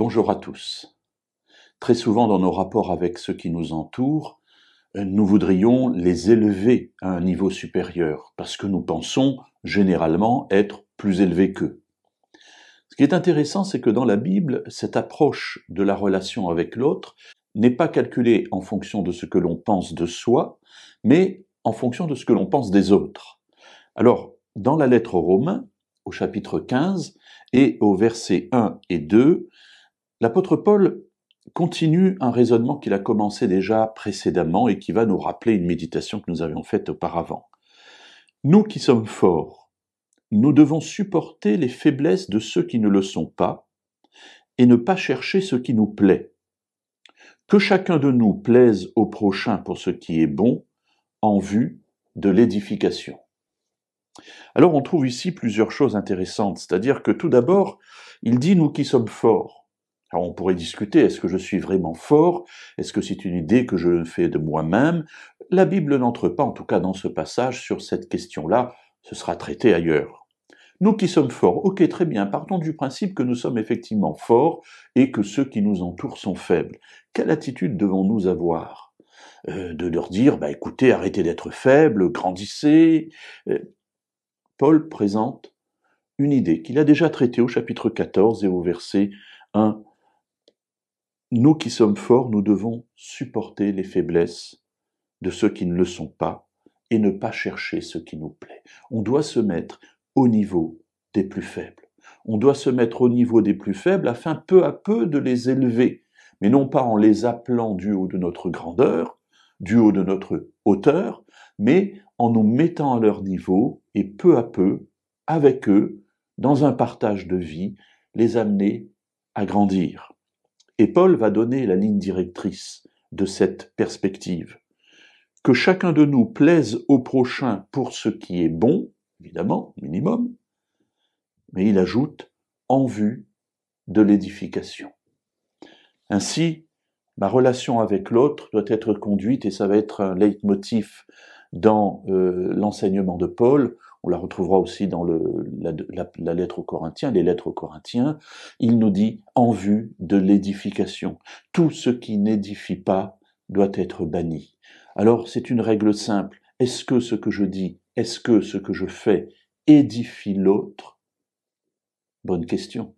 Bonjour à tous. Très souvent dans nos rapports avec ceux qui nous entourent, euh, nous voudrions les élever à un niveau supérieur, parce que nous pensons généralement être plus élevés qu'eux. Ce qui est intéressant, c'est que dans la Bible, cette approche de la relation avec l'autre n'est pas calculée en fonction de ce que l'on pense de soi, mais en fonction de ce que l'on pense des autres. Alors, dans la lettre aux Romains, au chapitre 15 et au verset 1 et 2, L'apôtre Paul continue un raisonnement qu'il a commencé déjà précédemment et qui va nous rappeler une méditation que nous avions faite auparavant. Nous qui sommes forts, nous devons supporter les faiblesses de ceux qui ne le sont pas et ne pas chercher ce qui nous plaît. Que chacun de nous plaise au prochain pour ce qui est bon en vue de l'édification. Alors on trouve ici plusieurs choses intéressantes, c'est-à-dire que tout d'abord, il dit nous qui sommes forts. Alors on pourrait discuter, est-ce que je suis vraiment fort Est-ce que c'est une idée que je fais de moi-même La Bible n'entre pas, en tout cas dans ce passage, sur cette question-là, ce sera traité ailleurs. Nous qui sommes forts, ok très bien, partons du principe que nous sommes effectivement forts et que ceux qui nous entourent sont faibles. Quelle attitude devons-nous avoir euh, De leur dire, bah écoutez, arrêtez d'être faibles, grandissez. Euh, Paul présente une idée qu'il a déjà traitée au chapitre 14 et au verset 1 nous qui sommes forts, nous devons supporter les faiblesses de ceux qui ne le sont pas et ne pas chercher ce qui nous plaît. On doit se mettre au niveau des plus faibles. On doit se mettre au niveau des plus faibles afin peu à peu de les élever, mais non pas en les appelant du haut de notre grandeur, du haut de notre hauteur, mais en nous mettant à leur niveau et peu à peu, avec eux, dans un partage de vie, les amener à grandir. Et Paul va donner la ligne directrice de cette perspective. Que chacun de nous plaise au prochain pour ce qui est bon, évidemment, minimum, mais il ajoute en vue de l'édification. Ainsi, ma relation avec l'autre doit être conduite, et ça va être un leitmotiv dans euh, l'enseignement de Paul, on la retrouvera aussi dans la, la, lettre aux Corinthiens, les lettres aux Corinthiens. Il nous dit en vue de l'édification. Tout ce qui n'édifie pas doit être banni. Alors c'est une règle simple. Est-ce que ce que je dis, est-ce que ce que je fais édifie l'autre Bonne question.